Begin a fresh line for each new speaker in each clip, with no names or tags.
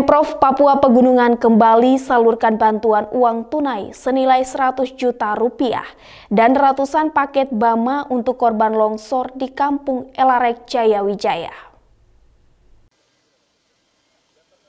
Pemprov Papua Pegunungan kembali salurkan bantuan uang tunai senilai 100 juta rupiah dan ratusan paket bama untuk korban longsor di kampung Elarek Jayawijaya.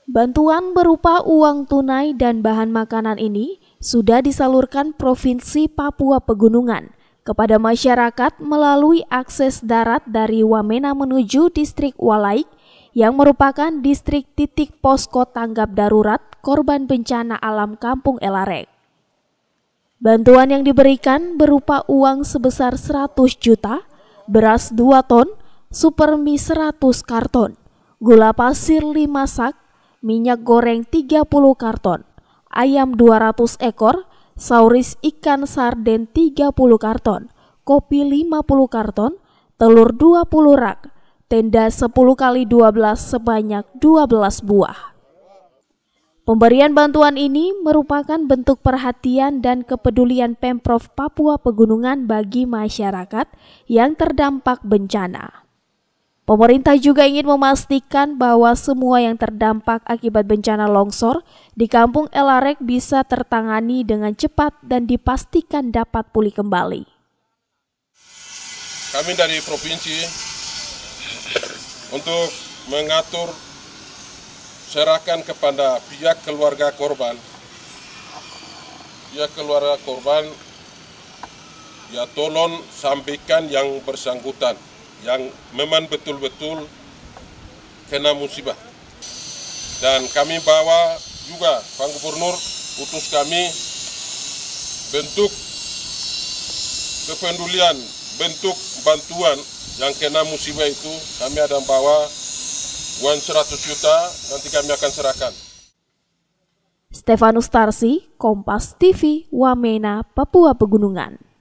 Bantuan berupa uang tunai dan bahan makanan ini sudah disalurkan Provinsi Papua Pegunungan kepada masyarakat melalui akses darat dari Wamena menuju distrik Walaik – yang merupakan distrik titik posko tanggap darurat korban bencana alam Kampung Elarek. Bantuan yang diberikan berupa uang sebesar 100 juta, beras 2 ton, supermi 100 karton, gula pasir 5 sak, minyak goreng 30 karton, ayam 200 ekor, sauris ikan sarden 30 karton, kopi 50 karton, telur 20 rak, tenda 10 kali 12 sebanyak 12 buah. Pemberian bantuan ini merupakan bentuk perhatian dan kepedulian Pemprov Papua Pegunungan bagi masyarakat yang terdampak bencana. Pemerintah juga ingin memastikan bahwa semua yang terdampak akibat bencana longsor di Kampung Elarek bisa tertangani dengan cepat dan dipastikan dapat pulih kembali.
Kami dari provinsi untuk mengatur serahkan kepada pihak keluarga korban pihak keluarga korban ya tolong sampaikan yang bersangkutan yang memang betul-betul kena musibah dan kami bawa juga Pak Gubernur utus kami bentuk kepedulian bentuk bantuan yang kena musibah itu kami ada bawa uang 100 juta nanti kami akan serahkan.
Stefanus Tarsi, Kompas TV, Wamena, Papua Pegunungan.